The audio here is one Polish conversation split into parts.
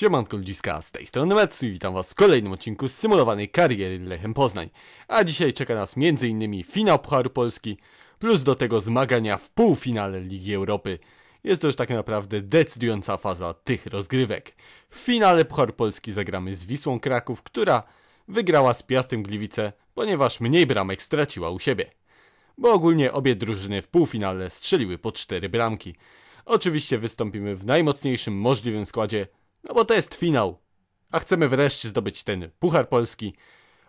Siemanko ludziska, z tej strony Metsu i witam was w kolejnym odcinku symulowanej kariery Lechem Poznań. A dzisiaj czeka nas m.in. finał Pucharu Polski, plus do tego zmagania w półfinale Ligi Europy. Jest to już tak naprawdę decydująca faza tych rozgrywek. W finale Puchar Polski zagramy z Wisłą Kraków, która wygrała z Piastem Gliwice, ponieważ mniej bramek straciła u siebie. Bo ogólnie obie drużyny w półfinale strzeliły po cztery bramki. Oczywiście wystąpimy w najmocniejszym możliwym składzie – no bo to jest finał. A chcemy wreszcie zdobyć ten Puchar Polski.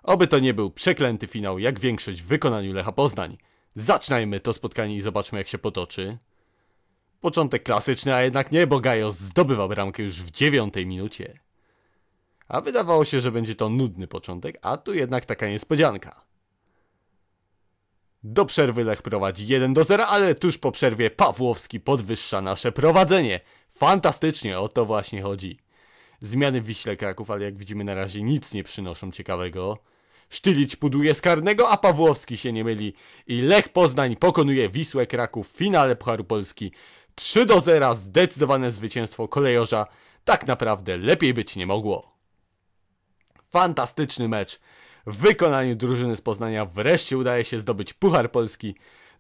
Oby to nie był przeklęty finał, jak większość w wykonaniu Lecha Poznań. Zaczynajmy to spotkanie i zobaczmy, jak się potoczy. Początek klasyczny, a jednak nie, bo Gajos zdobywa bramkę już w dziewiątej minucie. A wydawało się, że będzie to nudny początek, a tu jednak taka niespodzianka. Do przerwy Lech prowadzi 1 do 0, ale tuż po przerwie Pawłowski podwyższa nasze prowadzenie. Fantastycznie, o to właśnie chodzi. Zmiany w Wiśle Kraków, ale jak widzimy na razie nic nie przynoszą ciekawego. Sztylić buduje z karnego, a Pawłowski się nie myli. I Lech Poznań pokonuje Wisłę Kraków w finale Pucharu Polski. 3 do 0, zdecydowane zwycięstwo kolejorza. Tak naprawdę lepiej być nie mogło. Fantastyczny mecz. W wykonaniu drużyny z Poznania wreszcie udaje się zdobyć Puchar Polski.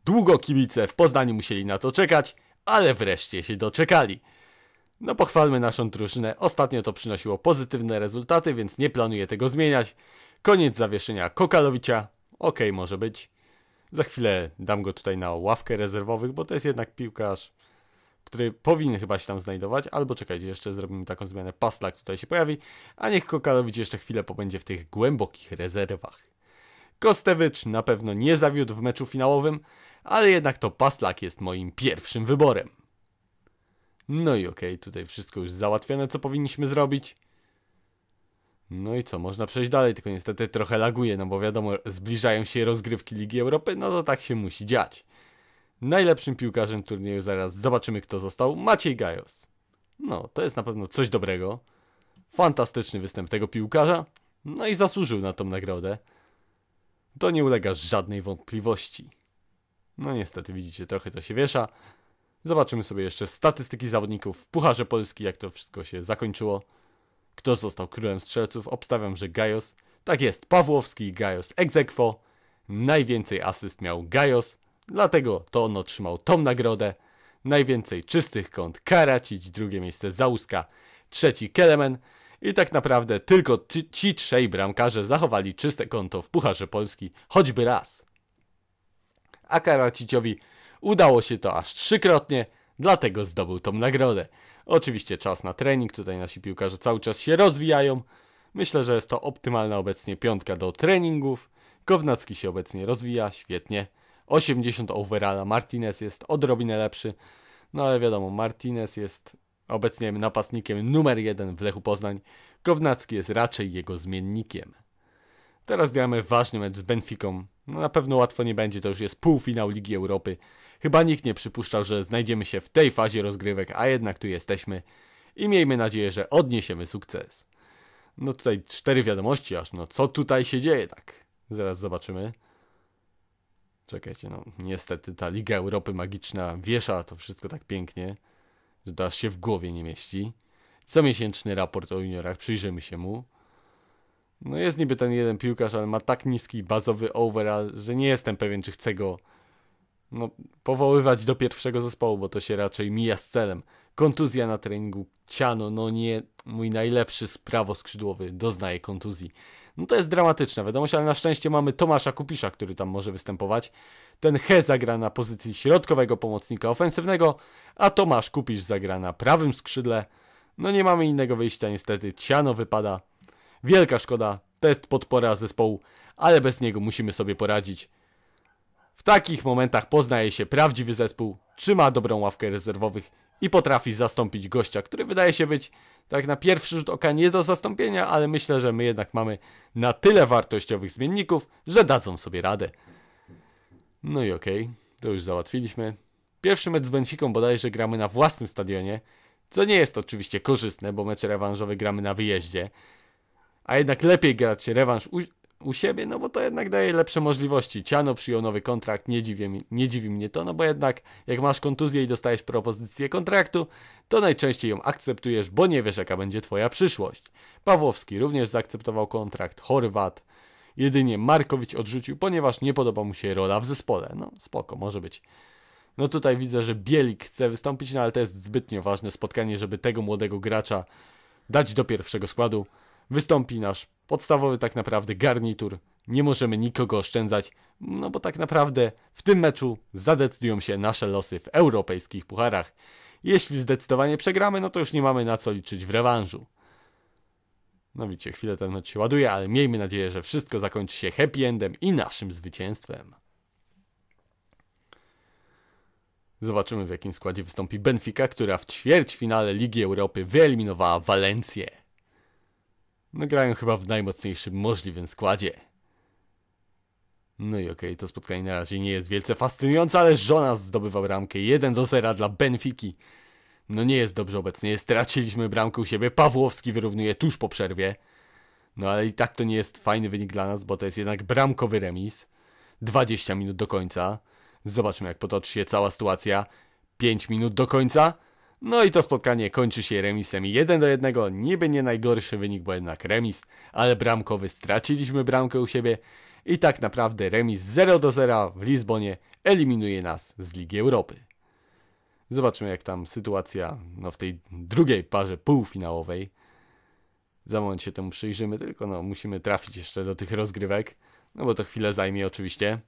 Długo kibice w Poznaniu musieli na to czekać, ale wreszcie się doczekali. No pochwalmy naszą drużynę. Ostatnio to przynosiło pozytywne rezultaty, więc nie planuję tego zmieniać. Koniec zawieszenia Kokalowicza. Okej, okay, może być. Za chwilę dam go tutaj na ławkę rezerwowych, bo to jest jednak piłkarz, który powinien chyba się tam znajdować. Albo czekajcie, jeszcze zrobimy taką zmianę. Paslak tutaj się pojawi, a niech Kokalowicz jeszcze chwilę pobędzie w tych głębokich rezerwach. Kostewicz na pewno nie zawiódł w meczu finałowym, ale jednak to Paslak jest moim pierwszym wyborem. No i okej, okay, tutaj wszystko już załatwione, co powinniśmy zrobić. No i co, można przejść dalej, tylko niestety trochę laguje, no bo wiadomo, zbliżają się rozgrywki Ligi Europy, no to tak się musi dziać. Najlepszym piłkarzem turnieju zaraz zobaczymy, kto został. Maciej Gajos. No, to jest na pewno coś dobrego. Fantastyczny występ tego piłkarza. No i zasłużył na tą nagrodę. To nie ulega żadnej wątpliwości. No niestety, widzicie, trochę to się wiesza. Zobaczymy sobie jeszcze statystyki zawodników w Pucharze Polski, jak to wszystko się zakończyło. Kto został królem strzelców? Obstawiam, że Gajos. Tak jest, Pawłowski i Gajos egzekwo. Najwięcej asyst miał Gajos, dlatego to on otrzymał tą nagrodę. Najwięcej czystych kąt Karacić, drugie miejsce Załuska, trzeci Kelemen. I tak naprawdę tylko ci, ci trzej bramkarze zachowali czyste konto w Pucharze Polski choćby raz. A Karaciciowi Udało się to aż trzykrotnie, dlatego zdobył tą nagrodę. Oczywiście czas na trening, tutaj nasi piłkarze cały czas się rozwijają. Myślę, że jest to optymalna obecnie piątka do treningów. Kownacki się obecnie rozwija, świetnie. 80 overalla, Martinez jest odrobinę lepszy. No ale wiadomo, Martinez jest obecnie napastnikiem numer jeden w Lechu Poznań. Kownacki jest raczej jego zmiennikiem. Teraz gramy ważny mecz z Benficą. No, na pewno łatwo nie będzie, to już jest półfinał Ligi Europy. Chyba nikt nie przypuszczał, że znajdziemy się w tej fazie rozgrywek, a jednak tu jesteśmy i miejmy nadzieję, że odniesiemy sukces. No tutaj cztery wiadomości aż, no co tutaj się dzieje tak? Zaraz zobaczymy. Czekajcie, no niestety ta Liga Europy Magiczna wiesza to wszystko tak pięknie, że to aż się w głowie nie mieści. Comiesięczny raport o juniorach, przyjrzymy się mu. No jest niby ten jeden piłkarz, ale ma tak niski bazowy overall, że nie jestem pewien, czy chcę go no, powoływać do pierwszego zespołu, bo to się raczej mija z celem. Kontuzja na treningu, ciano, no nie, mój najlepszy sprawoskrzydłowy doznaje kontuzji. No to jest dramatyczna wiadomość, ale na szczęście mamy Tomasza Kupisza, który tam może występować. Ten He zagra na pozycji środkowego pomocnika ofensywnego, a Tomasz Kupisz zagra na prawym skrzydle. No nie mamy innego wyjścia niestety, ciano wypada. Wielka szkoda, to jest podpora zespołu, ale bez niego musimy sobie poradzić. W takich momentach poznaje się prawdziwy zespół, trzyma dobrą ławkę rezerwowych i potrafi zastąpić gościa, który wydaje się być tak na pierwszy rzut oka nie do zastąpienia, ale myślę, że my jednak mamy na tyle wartościowych zmienników, że dadzą sobie radę. No i okej, okay, to już załatwiliśmy. Pierwszy mecz z Benficą bodajże gramy na własnym stadionie, co nie jest oczywiście korzystne, bo mecz rewanżowe gramy na wyjeździe. A jednak lepiej grać rewanż u siebie, no bo to jednak daje lepsze możliwości. Ciano przyjął nowy kontrakt, nie dziwi, nie dziwi mnie to, no bo jednak jak masz kontuzję i dostajesz propozycję kontraktu, to najczęściej ją akceptujesz, bo nie wiesz jaka będzie twoja przyszłość. Pawłowski również zaakceptował kontrakt, Chorwat, jedynie Markowicz odrzucił, ponieważ nie podoba mu się rola w zespole. No spoko, może być. No tutaj widzę, że Bielik chce wystąpić, no ale to jest zbytnio ważne spotkanie, żeby tego młodego gracza dać do pierwszego składu. Wystąpi nasz podstawowy tak naprawdę garnitur. Nie możemy nikogo oszczędzać, no bo tak naprawdę w tym meczu zadecydują się nasze losy w europejskich pucharach. Jeśli zdecydowanie przegramy, no to już nie mamy na co liczyć w rewanżu. No widzicie, chwilę ten mecz się ładuje, ale miejmy nadzieję, że wszystko zakończy się happy endem i naszym zwycięstwem. Zobaczymy w jakim składzie wystąpi Benfica, która w ćwierćfinale Ligi Europy wyeliminowała Walencję. No grają chyba w najmocniejszym możliwym składzie. No i okej, okay, to spotkanie na razie nie jest wielce fascynujące, ale żona zdobywał bramkę 1 do 0 dla Benfiki. No nie jest dobrze obecnie, straciliśmy bramkę u siebie, Pawłowski wyrównuje tuż po przerwie. No ale i tak to nie jest fajny wynik dla nas, bo to jest jednak bramkowy remis. 20 minut do końca. Zobaczmy jak potoczy się cała sytuacja. 5 minut do końca. No i to spotkanie kończy się remisem 1 do 1. Niby nie najgorszy wynik, bo jednak remis, ale bramkowy straciliśmy bramkę u siebie. I tak naprawdę remis 0 do 0 w Lizbonie eliminuje nas z Ligi Europy. Zobaczmy jak tam sytuacja no, w tej drugiej parze półfinałowej. Za moment się temu przyjrzymy, tylko no, musimy trafić jeszcze do tych rozgrywek, no bo to chwilę zajmie oczywiście.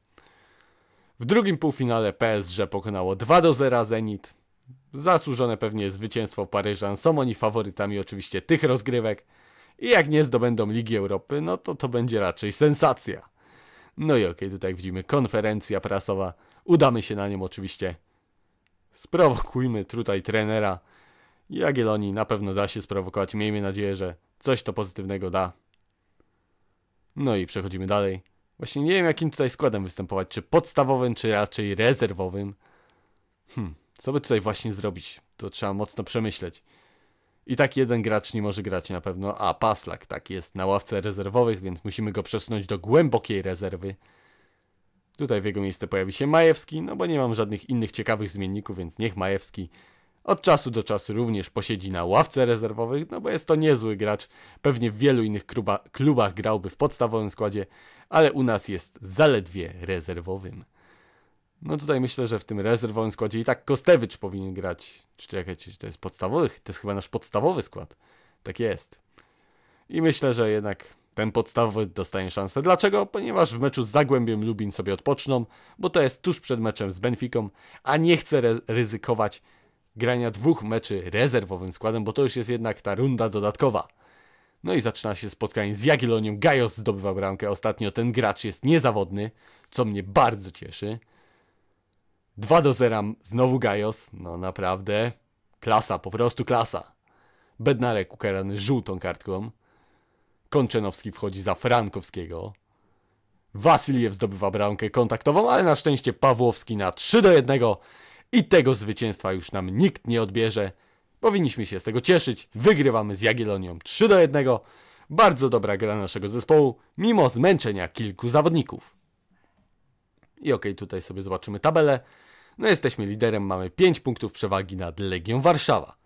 W drugim półfinale PSG pokonało 2 do 0 Zenit, Zasłużone pewnie zwycięstwo Paryżan. Są oni faworytami oczywiście tych rozgrywek. I jak nie zdobędą Ligi Europy, no to to będzie raczej sensacja. No i okej, okay, tutaj widzimy konferencja prasowa. Udamy się na nią oczywiście. Sprowokujmy tutaj trenera. Jagieloni na pewno da się sprowokować. Miejmy nadzieję, że coś to pozytywnego da. No i przechodzimy dalej. Właśnie nie wiem, jakim tutaj składem występować. Czy podstawowym, czy raczej rezerwowym. Hmm. Co by tutaj właśnie zrobić? To trzeba mocno przemyśleć. I tak jeden gracz nie może grać na pewno, a Paslak tak jest na ławce rezerwowych, więc musimy go przesunąć do głębokiej rezerwy. Tutaj w jego miejsce pojawi się Majewski, no bo nie mam żadnych innych ciekawych zmienników, więc niech Majewski od czasu do czasu również posiedzi na ławce rezerwowych, no bo jest to niezły gracz. Pewnie w wielu innych kluba, klubach grałby w podstawowym składzie, ale u nas jest zaledwie rezerwowym. No tutaj myślę, że w tym rezerwowym składzie i tak Kostewicz powinien grać. Czy czekaj, czy to jest podstawowy? To jest chyba nasz podstawowy skład. Tak jest. I myślę, że jednak ten podstawowy dostanie szansę. Dlaczego? Ponieważ w meczu z Zagłębiem Lubin sobie odpoczną, bo to jest tuż przed meczem z Benfiką, a nie chcę ryzykować grania dwóch meczy rezerwowym składem, bo to już jest jednak ta runda dodatkowa. No i zaczyna się spotkanie z Jagiellonią. Gajos zdobywa bramkę. Ostatnio ten gracz jest niezawodny, co mnie bardzo cieszy. 2 do 0, znowu Gajos, no naprawdę, klasa, po prostu klasa. Bednarek ukarany żółtą kartką. Konczenowski wchodzi za Frankowskiego. Wasiliew zdobywa bramkę kontaktową, ale na szczęście Pawłowski na 3 do 1 i tego zwycięstwa już nam nikt nie odbierze. Powinniśmy się z tego cieszyć. Wygrywamy z Jagiellonią 3 do 1. Bardzo dobra gra naszego zespołu, mimo zmęczenia kilku zawodników. I okej, okay, tutaj sobie zobaczymy tabelę. No jesteśmy liderem, mamy 5 punktów przewagi nad Legią Warszawa.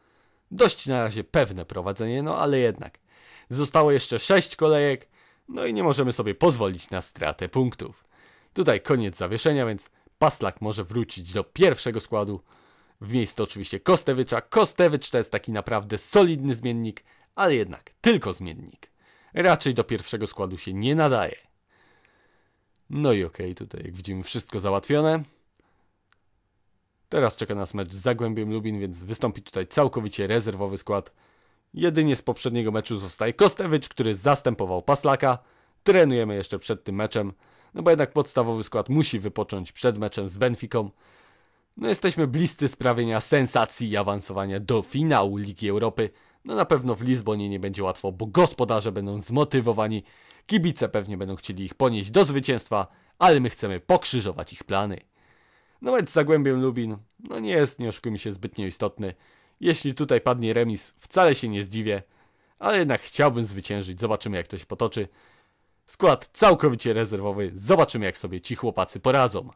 Dość na razie pewne prowadzenie, no ale jednak. Zostało jeszcze 6 kolejek, no i nie możemy sobie pozwolić na stratę punktów. Tutaj koniec zawieszenia, więc Paslak może wrócić do pierwszego składu. W miejsce oczywiście Kostewicza. Kostewicz to jest taki naprawdę solidny zmiennik, ale jednak tylko zmiennik. Raczej do pierwszego składu się nie nadaje. No i okej, okay, tutaj jak widzimy wszystko załatwione. Teraz czeka nas mecz z Zagłębiem Lubin, więc wystąpi tutaj całkowicie rezerwowy skład. Jedynie z poprzedniego meczu zostaje Kostewicz, który zastępował Paslaka. Trenujemy jeszcze przed tym meczem, no bo jednak podstawowy skład musi wypocząć przed meczem z Benfiką. No jesteśmy bliscy sprawienia sensacji i awansowania do finału Ligi Europy. No na pewno w Lizbonie nie będzie łatwo, bo gospodarze będą zmotywowani, kibice pewnie będą chcieli ich ponieść do zwycięstwa, ale my chcemy pokrzyżować ich plany. No mecz z Zagłębiem Lubin, no nie jest, nie oszukujmy się, zbytnio istotny. Jeśli tutaj padnie remis, wcale się nie zdziwię, ale jednak chciałbym zwyciężyć, zobaczymy jak to się potoczy. Skład całkowicie rezerwowy, zobaczymy jak sobie ci chłopacy poradzą.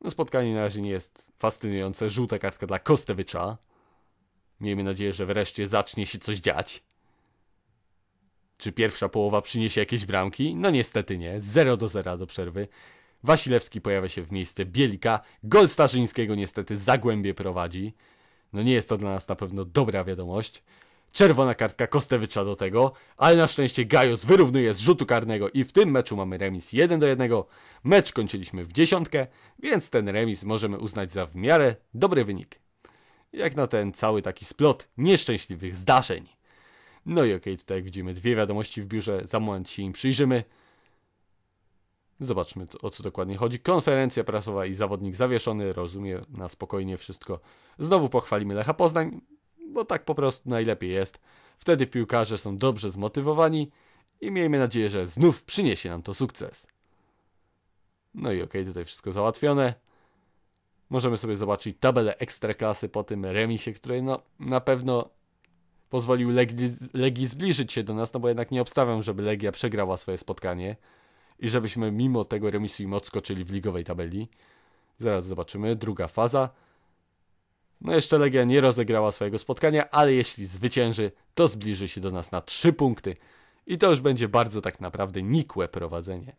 No spotkanie na razie nie jest fascynujące, żółta kartka dla Kostewicza. Miejmy nadzieję, że wreszcie zacznie się coś dziać. Czy pierwsza połowa przyniesie jakieś bramki? No niestety nie. 0 do 0 do przerwy. Wasilewski pojawia się w miejsce Bielika. Gol Starzyńskiego niestety zagłębie prowadzi. No nie jest to dla nas na pewno dobra wiadomość. Czerwona kartka Kostewicza do tego, ale na szczęście Gajos wyrównuje z rzutu karnego i w tym meczu mamy remis 1 do 1. Mecz kończyliśmy w dziesiątkę, więc ten remis możemy uznać za w miarę dobry wynik. Jak na ten cały taki splot nieszczęśliwych zdarzeń. No i okej, okay, tutaj widzimy dwie wiadomości w biurze, za moment się im przyjrzymy. Zobaczmy o co dokładnie chodzi. Konferencja prasowa i zawodnik zawieszony, rozumie na spokojnie wszystko. Znowu pochwalimy Lecha Poznań, bo tak po prostu najlepiej jest. Wtedy piłkarze są dobrze zmotywowani i miejmy nadzieję, że znów przyniesie nam to sukces. No i okej, okay, tutaj wszystko załatwione. Możemy sobie zobaczyć tabelę ekstraklasy po tym remisie, której no, na pewno pozwolił Legii, Legii zbliżyć się do nas, no bo jednak nie obstawiam, żeby Legia przegrała swoje spotkanie i żebyśmy mimo tego remisu im odskoczyli w ligowej tabeli. Zaraz zobaczymy, druga faza. No jeszcze Legia nie rozegrała swojego spotkania, ale jeśli zwycięży, to zbliży się do nas na 3 punkty. I to już będzie bardzo tak naprawdę nikłe prowadzenie.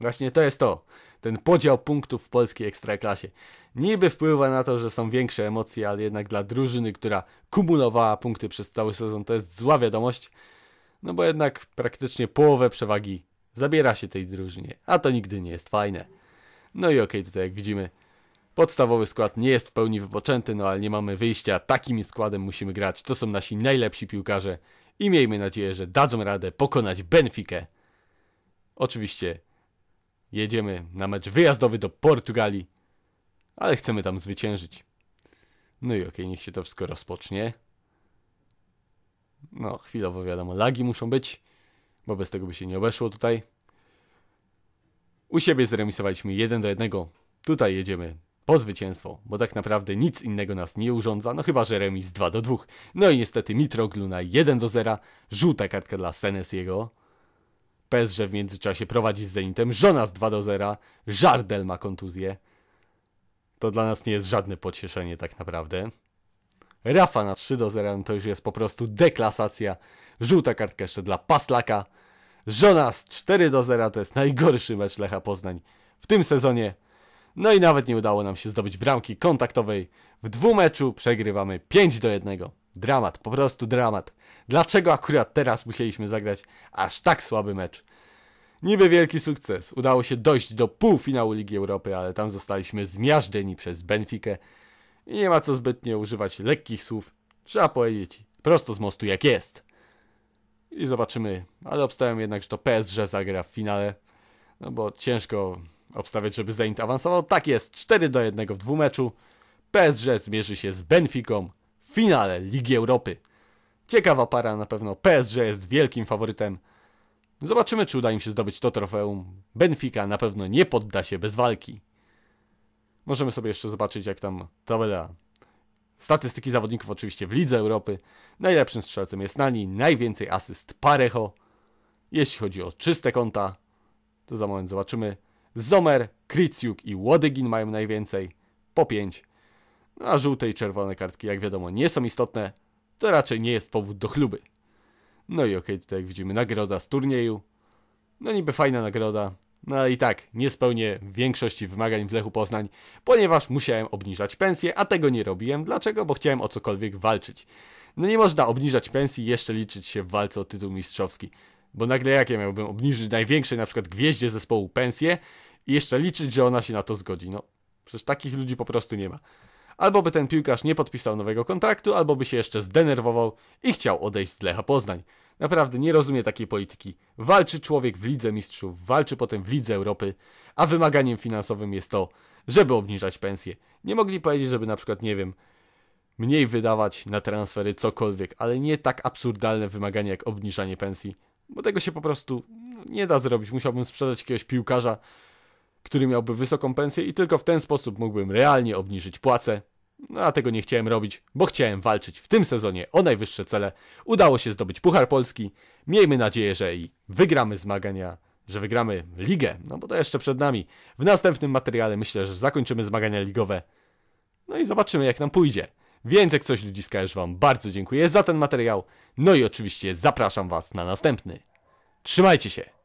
Właśnie to jest to. Ten podział punktów w polskiej ekstraklasie. Niby wpływa na to, że są większe emocje, ale jednak dla drużyny, która kumulowała punkty przez cały sezon, to jest zła wiadomość. No bo jednak praktycznie połowę przewagi zabiera się tej drużynie, a to nigdy nie jest fajne. No i okej, okay, tutaj jak widzimy, podstawowy skład nie jest w pełni wypoczęty, no ale nie mamy wyjścia, takim składem musimy grać. To są nasi najlepsi piłkarze i miejmy nadzieję, że dadzą radę pokonać Benfikę. Oczywiście Jedziemy na mecz wyjazdowy do Portugalii, ale chcemy tam zwyciężyć. No i okej, okay, niech się to wszystko rozpocznie. No, chwilowo wiadomo, lagi muszą być, bo bez tego by się nie obeszło tutaj. U siebie zremisowaliśmy 1 do 1. Tutaj jedziemy po zwycięstwo, bo tak naprawdę nic innego nas nie urządza, no chyba że remis 2 do 2. No i niestety Mitrogluna 1 do 0, żółta kartka dla Senesiego. PSG w międzyczasie prowadzi z Zenitem, żona z 2 do 0, Żardel ma kontuzję. To dla nas nie jest żadne pocieszenie tak naprawdę. Rafa na 3 do 0 no to już jest po prostu deklasacja. Żółta kartka jeszcze dla Paslaka. Żona z 4 do 0 to jest najgorszy mecz Lecha Poznań w tym sezonie. No i nawet nie udało nam się zdobyć bramki kontaktowej. W dwumeczu przegrywamy 5 do 1. Dramat, po prostu dramat. Dlaczego akurat teraz musieliśmy zagrać aż tak słaby mecz? Niby wielki sukces. Udało się dojść do półfinału Ligi Europy, ale tam zostaliśmy zmiażdżeni przez Benfikę. I nie ma co zbytnio używać lekkich słów. Trzeba powiedzieć prosto z mostu jak jest. I zobaczymy. Ale obstawiam jednak, że to PSG zagra w finale. No bo ciężko obstawiać, żeby Zenit awansował. Tak jest, 4 do 1 w dwumeczu. PSG zmierzy się z Benfiką, w finale Ligi Europy. Ciekawa para na pewno. PSG jest wielkim faworytem. Zobaczymy, czy uda im się zdobyć to trofeum. Benfica na pewno nie podda się bez walki. Możemy sobie jeszcze zobaczyć, jak tam tabela. Statystyki zawodników oczywiście w Lidze Europy. Najlepszym strzelcem jest Nani, najwięcej asyst Parejo. Jeśli chodzi o czyste konta, to za moment zobaczymy. Zomer, Kriciuk i Łodygin mają najwięcej, po 5. No a żółte i czerwone kartki, jak wiadomo, nie są istotne, to raczej nie jest powód do chluby. No i okej, okay, tutaj jak widzimy, nagroda z turnieju. No niby fajna nagroda, no ale i tak nie spełnię większości wymagań w Lechu Poznań, ponieważ musiałem obniżać pensję, a tego nie robiłem. Dlaczego? Bo chciałem o cokolwiek walczyć. No nie można obniżać pensji i jeszcze liczyć się w walce o tytuł mistrzowski. Bo nagle jakie ja miałbym obniżyć największej na przykład gwieździe zespołu pensję, i jeszcze liczyć, że ona się na to zgodzi. No, przecież takich ludzi po prostu nie ma. Albo by ten piłkarz nie podpisał nowego kontraktu, albo by się jeszcze zdenerwował i chciał odejść z Lecha Poznań. Naprawdę nie rozumie takiej polityki. Walczy człowiek w Lidze Mistrzów, walczy potem w Lidze Europy, a wymaganiem finansowym jest to, żeby obniżać pensje. Nie mogli powiedzieć, żeby na przykład, nie wiem, mniej wydawać na transfery cokolwiek, ale nie tak absurdalne wymagania jak obniżanie pensji, bo tego się po prostu no, nie da zrobić. Musiałbym sprzedać jakiegoś piłkarza, który miałby wysoką pensję i tylko w ten sposób mógłbym realnie obniżyć płacę. No a tego nie chciałem robić, bo chciałem walczyć w tym sezonie o najwyższe cele. Udało się zdobyć Puchar Polski. Miejmy nadzieję, że i wygramy zmagania, że wygramy ligę, no bo to jeszcze przed nami. W następnym materiale myślę, że zakończymy zmagania ligowe. No i zobaczymy jak nam pójdzie. Więc jak coś ludziska już Wam bardzo dziękuję za ten materiał. No i oczywiście zapraszam Was na następny. Trzymajcie się!